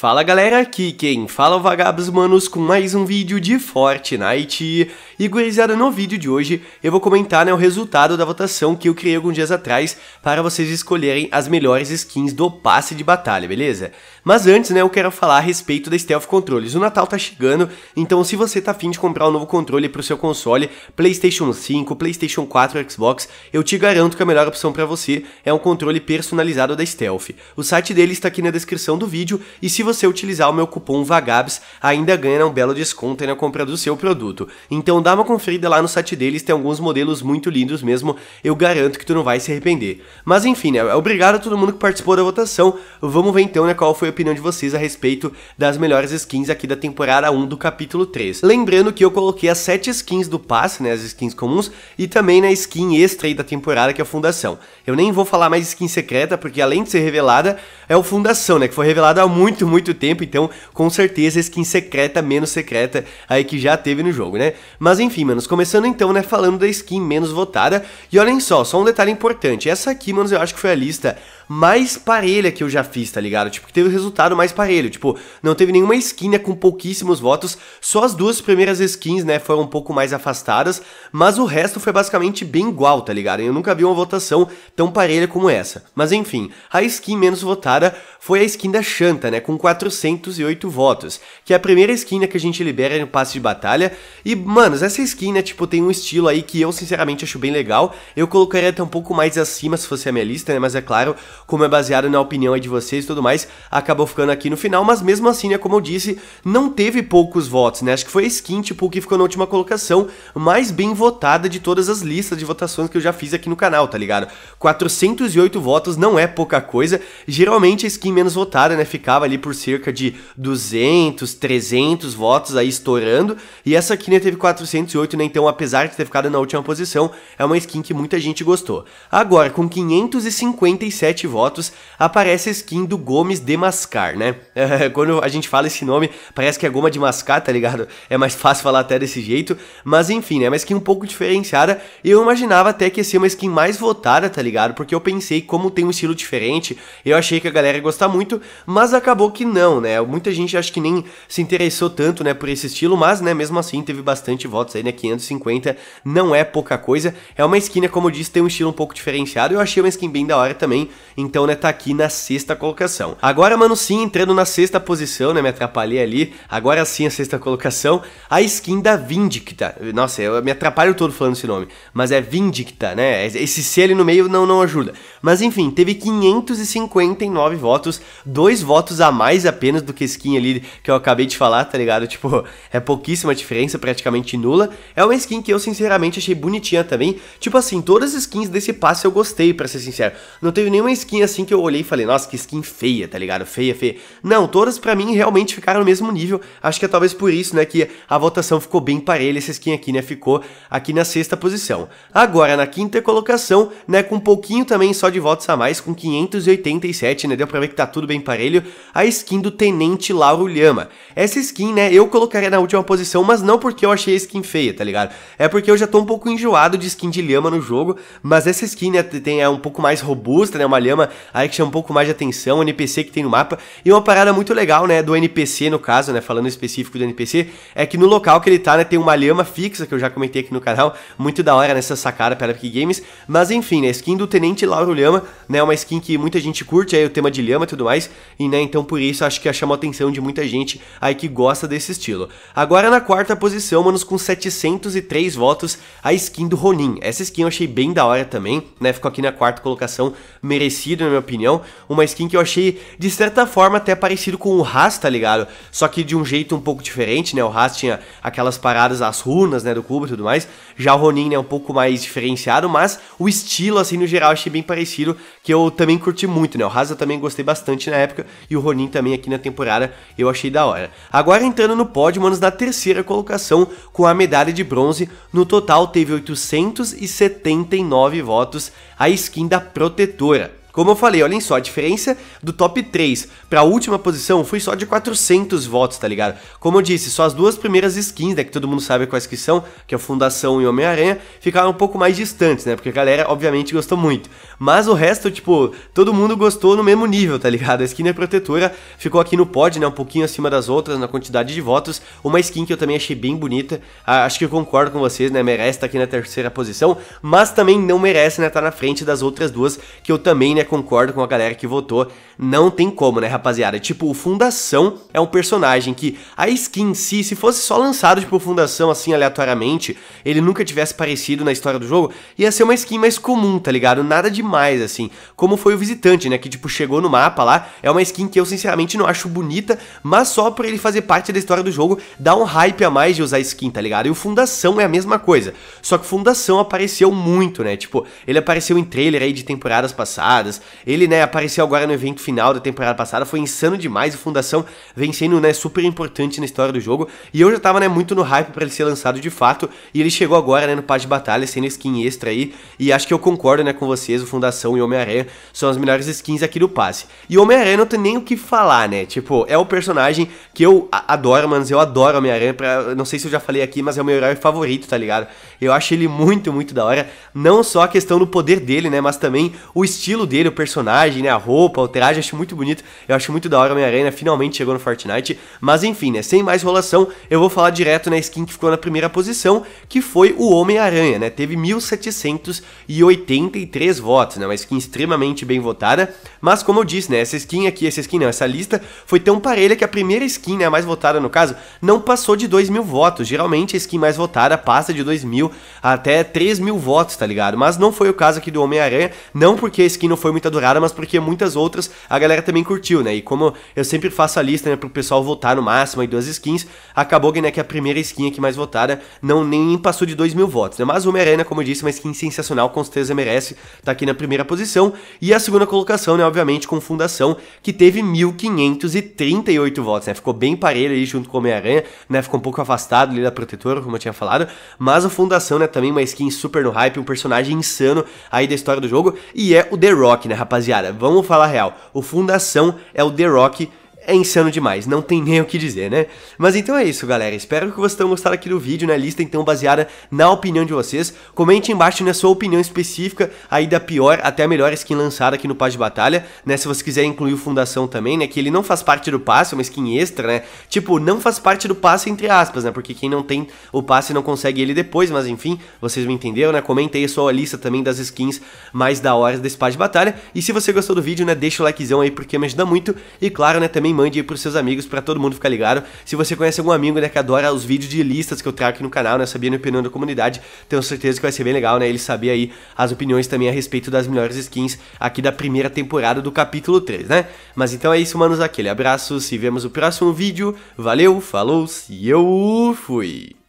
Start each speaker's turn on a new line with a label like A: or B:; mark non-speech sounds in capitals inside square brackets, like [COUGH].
A: Fala galera, aqui quem fala é o Vagabos Manos com mais um vídeo de Fortnite. E gurizada, no vídeo de hoje eu vou comentar né, o resultado da votação que eu criei alguns dias atrás para vocês escolherem as melhores skins do passe de batalha, beleza? Mas antes né, eu quero falar a respeito da Stealth Controles. O Natal tá chegando, então se você tá afim de comprar um novo controle pro seu console, Playstation 5, Playstation 4, Xbox, eu te garanto que a melhor opção para você é um controle personalizado da Stealth. O site dele está aqui na descrição do vídeo e se você você utilizar o meu cupom VAGABS, ainda ganha um belo desconto na compra do seu produto. Então dá uma conferida lá no site deles, tem alguns modelos muito lindos mesmo, eu garanto que tu não vai se arrepender. Mas enfim, né, obrigado a todo mundo que participou da votação, vamos ver então né, qual foi a opinião de vocês a respeito das melhores skins aqui da temporada 1 do capítulo 3. Lembrando que eu coloquei as 7 skins do passe, né, as skins comuns, e também na né, skin extra aí da temporada, que é a Fundação. Eu nem vou falar mais skin secreta, porque além de ser revelada, é o Fundação, né, que foi revelada há muito, muito muito tempo, então com certeza skin secreta menos secreta aí que já teve no jogo, né? Mas enfim, manos, começando então, né, falando da skin menos votada, e olhem só, só um detalhe importante, essa aqui, manos, eu acho que foi a lista mais parelha que eu já fiz, tá ligado? Tipo, que teve o resultado mais parelho. Tipo, não teve nenhuma skin né, com pouquíssimos votos. Só as duas primeiras skins, né, foram um pouco mais afastadas. Mas o resto foi basicamente bem igual, tá ligado? Eu nunca vi uma votação tão parelha como essa. Mas enfim, a skin menos votada foi a skin da Shanta, né? Com 408 votos. Que é a primeira skin né, que a gente libera no passe de batalha. E, manos, essa skin, né, tipo, tem um estilo aí que eu sinceramente acho bem legal. Eu colocaria até um pouco mais acima se fosse a minha lista, né? Mas é claro, como é baseado na opinião de vocês e tudo mais, acabou ficando aqui no final, mas mesmo assim, né, como eu disse, não teve poucos votos, né? Acho que foi a skin, tipo, que ficou na última colocação, mais bem votada de todas as listas de votações que eu já fiz aqui no canal, tá ligado? 408 votos não é pouca coisa, geralmente a skin menos votada, né, ficava ali por cerca de 200, 300 votos aí estourando, e essa aqui, né, teve 408, né, então apesar de ter ficado na última posição, é uma skin que muita gente gostou. Agora, com 557 votos, aparece a skin do Gomes de Mascar, né? [LAUGHS] quando a gente fala esse nome, parece que é goma de mascar, tá ligado? É mais fácil falar até desse jeito, mas enfim, né? É uma skin um pouco diferenciada, eu imaginava até que ia ser uma skin mais votada, tá ligado? Porque eu pensei, como tem um estilo diferente, eu achei que a galera ia gostar muito, mas acabou que não, né? Muita gente acho que nem se interessou tanto, né, por esse estilo, mas, né, mesmo assim teve bastante votos aí, né? 550 não é pouca coisa, é uma skin, né, como eu disse, tem um estilo um pouco diferenciado, eu achei uma skin bem da hora também, então, né, tá aqui na sexta colocação. Agora, mano, sim, entrando na sexta posição, né, me atrapalhei ali. Agora sim, a sexta colocação, a skin da Vindicta. Nossa, eu me atrapalho todo falando esse nome, mas é Vindicta, né? Esse C ali no meio não, não ajuda. Mas enfim, teve 559 votos, dois votos a mais apenas do que a skin ali que eu acabei de falar, tá ligado? Tipo, é pouquíssima diferença, praticamente nula. É uma skin que eu sinceramente achei bonitinha também. Tipo assim, todas as skins desse passe eu gostei, para ser sincero. Não teve nenhuma skin skin assim que eu olhei e falei, nossa, que skin feia, tá ligado? Feia, feia. Não, todas para mim realmente ficaram no mesmo nível. Acho que é talvez por isso, né, que a votação ficou bem parelha. Essa skin aqui, né, ficou aqui na sexta posição. Agora, na quinta colocação, né, com um pouquinho também só de votos a mais, com 587, né, deu pra ver que tá tudo bem parelho, a skin do Tenente Lauro Lhama. Essa skin, né, eu colocaria na última posição, mas não porque eu achei a skin feia, tá ligado? É porque eu já tô um pouco enjoado de skin de Lhama no jogo, mas essa skin, né, tem, é um pouco mais robusta, né, uma Lhama problema, que chama um pouco mais de atenção, o NPC que tem no mapa. E uma parada muito legal, né, do NPC no caso, né, falando específico do NPC, é que no local que ele tá, né, tem uma lhama fixa, que eu já comentei aqui no canal, muito da hora nessa sacada para Epic Games. Mas enfim, né, skin do Tenente Lauro Lhama, né, é uma skin que muita gente curte aí o tema de lhama e tudo mais, e né, então por isso acho que chamou a atenção de muita gente aí que gosta desse estilo. Agora na quarta posição, manos, com 703 votos, a skin do Ronin. Essa skin eu achei bem da hora também, né, ficou aqui na quarta colocação, merecida merecido, na minha opinião. Uma skin que eu achei, de certa forma, até parecido com o Haas, tá ligado? Só que de um jeito um pouco diferente, né? O Haas tinha aquelas paradas, as runas, né, do cubo e tudo mais. Já o Ronin, né, um pouco mais diferenciado, mas o estilo, assim, no geral, achei bem parecido, que eu também curti muito, né? O Haas eu também gostei bastante na época, e o Ronin também aqui na temporada eu achei da hora. Agora entrando no pódio, manos, na terceira colocação, com a medalha de bronze, no total teve 879 votos a skin da Protetora. Como eu falei, olhem só, a diferença do top 3 para a última posição foi só de 400 votos, tá ligado? Como eu disse, só as duas primeiras skins, né, que todo mundo sabe quais que são, que é Fundação e Homem-Aranha, ficaram um pouco mais distantes, né, porque a galera obviamente gostou muito. Mas o resto, tipo, todo mundo gostou no mesmo nível, tá ligado? A skin é protetora ficou aqui no pod, né, um pouquinho acima das outras na quantidade de votos, uma skin que eu também achei bem bonita, acho que eu concordo com vocês, né, merece estar tá aqui na terceira posição, mas também não merece, né, estar tá na frente das outras duas que eu também, né, concordo com a galera que votou. Não tem como, né, rapaziada? Tipo, o Fundação é um personagem que a skin em si, se fosse só lançado, tipo, Fundação assim aleatoriamente, ele nunca tivesse parecido na história do jogo, ia ser uma skin mais comum, tá ligado? Nada demais, assim. Como foi o Visitante, né? Que, tipo, chegou no mapa lá. É uma skin que eu, sinceramente, não acho bonita, mas só por ele fazer parte da história do jogo, dá um hype a mais de usar skin, tá ligado? E o Fundação é a mesma coisa. Só que Fundação apareceu muito, né? Tipo, ele apareceu em trailer aí de temporadas passadas temporadas. Ele, né, apareceu agora no evento final da temporada passada, foi insano demais, o Fundação vem sendo, né, super importante na história do jogo, e eu já tava, né, muito no hype para ele ser lançado de fato, e ele chegou agora, né, no par de batalha, sendo skin extra aí, e acho que eu concordo, né, com vocês, o Fundação e Homem-Aranha são as melhores skins aqui do passe. E Homem-Aranha não tem nem o que falar, né, tipo, é o personagem que eu adoro, mano, eu adoro Homem-Aranha, não sei se eu já falei aqui, mas é o meu herói favorito, tá ligado? Eu acho ele muito, muito da hora, não só a questão do poder dele, né, mas também o estilo dele, dele, o personagem, né? A roupa, o traje, acho muito bonito. Eu acho muito da hora a minha arena finalmente chegou no Fortnite. Mas enfim, né? Sem mais enrolação, eu vou falar direto na né, skin que ficou na primeira posição, que foi o Homem-Aranha, né? Teve 1783 votos, né? Uma skin extremamente bem votada. Mas como eu disse, né? Essa skin aqui, essa skin não, essa lista foi tão parelha que a primeira skin, né? A mais votada no caso, não passou de 2 mil votos. Geralmente a skin mais votada passa de 2 mil até 3 mil votos, tá ligado? Mas não foi o caso aqui do Homem-Aranha, não porque a skin não foi foi muito adorada, mas porque muitas outras a galera também curtiu, né? E como eu sempre faço a lista, né, pro pessoal votar no máximo aí duas skins, acabou né, que a primeira skin aqui mais votada não nem passou de 2 mil votos, né? Mas Homem-Aranha, né, como eu disse, uma skin sensacional, com certeza merece, tá aqui na primeira posição. E a segunda colocação, né, obviamente, com Fundação, que teve 1.538 votos, né? Ficou bem parelho aí junto com Homem-Aranha, né? Ficou um pouco afastado ali da Protetora, como eu tinha falado, mas a Fundação, né, também uma skin super no hype, um personagem insano aí da história do jogo, e é o The Rock Rock, né, rapaziada? Vamos falar real. O Fundação é o The Rock é insano demais, não tem nem o que dizer, né? Mas então é isso, galera. Espero que vocês tenham gostado aqui do vídeo, na né? lista então baseada na opinião de vocês. Comente embaixo na né, sua opinião específica aí da pior até a melhor skin lançada aqui no Paz de Batalha, né? Se você quiser incluir o Fundação também, né? Que ele não faz parte do passe, é uma skin extra, né? Tipo, não faz parte do passe entre aspas, né? Porque quem não tem o passe não consegue ele depois, mas enfim, vocês me entenderam, né? Comente aí a sua lista também das skins mais da hora desse Paz de Batalha. E se você gostou do vídeo, né? Deixa o likezão aí porque me ajuda muito. E claro, né? Também também mande aí pros seus amigos, para todo mundo ficar ligado. Se você conhece algum amigo, né, que adora os vídeos de listas que eu trago aqui no canal, né, sabia a opinião da comunidade, tenho certeza que vai ser bem legal, né, ele saber aí as opiniões também a respeito das melhores skins aqui da primeira temporada do capítulo 3, né? Mas então é isso, manos, aquele abraço, se vemos no próximo vídeo, valeu, falou, e eu fui!